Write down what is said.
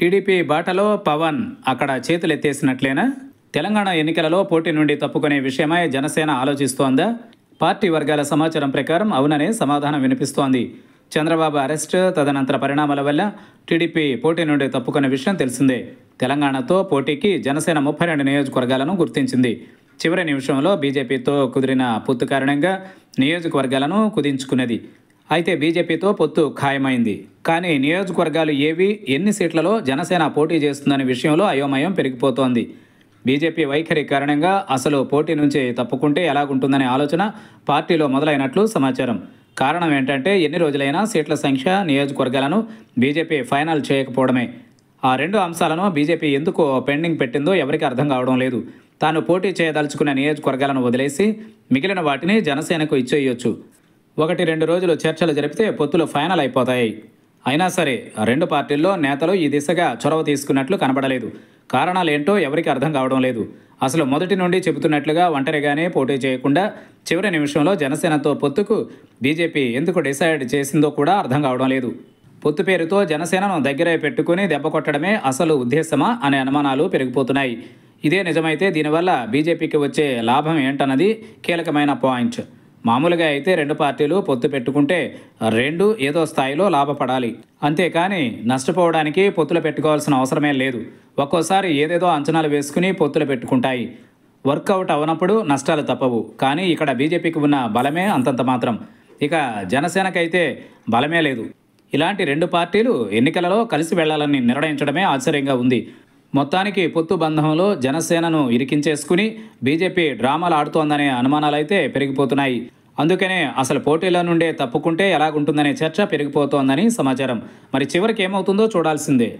TDP బాటలో పవన్ అక్కడ చేతులెత్తేసినట్లేనా తెలంగాణ ఎన్నికలలో పోటీ నుండి తప్పుకునే విషయమై జనసేన ఆలోచిస్తోందా పార్టీ వర్గాల సమాచారం ప్రకారం అవుననే సమాధానం వినిపిస్తోంది చంద్రబాబు అరెస్ట్ తదనంతర పరిణామాల వల్ల టీడీపీ పోటీ నుండి తప్పుకునే విషయం తెలిసిందే తెలంగాణతో పోటీకి జనసేన ముప్పై రెండు నియోజకవర్గాలను గుర్తించింది చివరి నిమిషంలో బీజేపీతో కుదిరిన పొత్తు కారణంగా నియోజకవర్గాలను కుదించుకున్నది అయితే బీజేపీతో పొత్తు ఖాయమైంది కానీ నియోజకవర్గాలు ఏవి ఎన్ని సీట్లలో జనసేన పోటీ చేస్తుందనే విషయంలో అయోమయం పెరిగిపోతోంది బీజేపీ వైఖరి కారణంగా అసలు పోటీ నుంచి తప్పుకుంటే ఎలాగుంటుందనే ఆలోచన పార్టీలో మొదలైనట్లు సమాచారం కారణం ఏంటంటే ఎన్ని రోజులైనా సీట్ల సంఖ్య నియోజకవర్గాలను బీజేపీ ఫైనల్ చేయకపోవడమే ఆ రెండు అంశాలను బీజేపీ ఎందుకు పెండింగ్ పెట్టిందో ఎవరికి అర్థం కావడం లేదు తాను పోటీ చేయదలుచుకున్న నియోజకవర్గాలను వదిలేసి మిగిలిన వాటిని జనసేనకు ఇచ్చేయొచ్చు ఒకటి రెండు రోజులు చర్చలు జరిపితే పొత్తులు ఫైనల్ అయిపోతాయి అయినా సరే రెండు పార్టీల్లో నేతలు ఈ దిశగా చొరవ తీసుకున్నట్లు కనబడలేదు కారణాలేంటో ఎవరికి అర్థం కావడం లేదు అసలు మొదటి నుండి చెబుతున్నట్లుగా ఒంటరిగానే పోటీ చేయకుండా చివరి నిమిషంలో జనసేనతో పొత్తుకు బీజేపీ ఎందుకు డిసైడ్ చేసిందో కూడా అర్థం కావడం లేదు పొత్తు పేరుతో జనసేనను దగ్గరే పెట్టుకుని దెబ్బ కొట్టడమే అసలు ఉద్దేశమా అనే అనుమానాలు పెరిగిపోతున్నాయి ఇదే నిజమైతే దీనివల్ల బీజేపీకి వచ్చే లాభం ఏంటన్నది కీలకమైన పాయింట్ మామూలుగా అయితే రెండు పార్టీలు పొత్తు పెట్టుకుంటే రెండు ఏదో స్థాయిలో లాభపడాలి అంతేకాని నష్టపోవడానికి పొత్తులు పెట్టుకోవాల్సిన అవసరమే లేదు ఒక్కోసారి ఏదేదో అంచనాలు వేసుకుని పొత్తులు పెట్టుకుంటాయి వర్కౌట్ అవనప్పుడు నష్టాలు తప్పవు కానీ ఇక్కడ బీజేపీకి ఉన్న బలమే అంతంత మాత్రం ఇక జనసేనకైతే బలమే లేదు ఇలాంటి రెండు పార్టీలు ఎన్నికలలో కలిసి వెళ్లాలని నిర్ణయించడమే ఆశ్చర్యంగా ఉంది మొత్తానికి పొత్తు బంధంలో జనసేనను ఇరికించేసుకుని బీజేపీ డ్రామాలు ఆడుతోందనే అనుమానాలైతే పెరిగిపోతున్నాయి అందుకనే అసలు పోటీల నుండే తప్పుకుంటే ఎలాగుంటుందనే చర్చ పెరిగిపోతోందని సమాచారం మరి చివరికి ఏమవుతుందో చూడాల్సిందే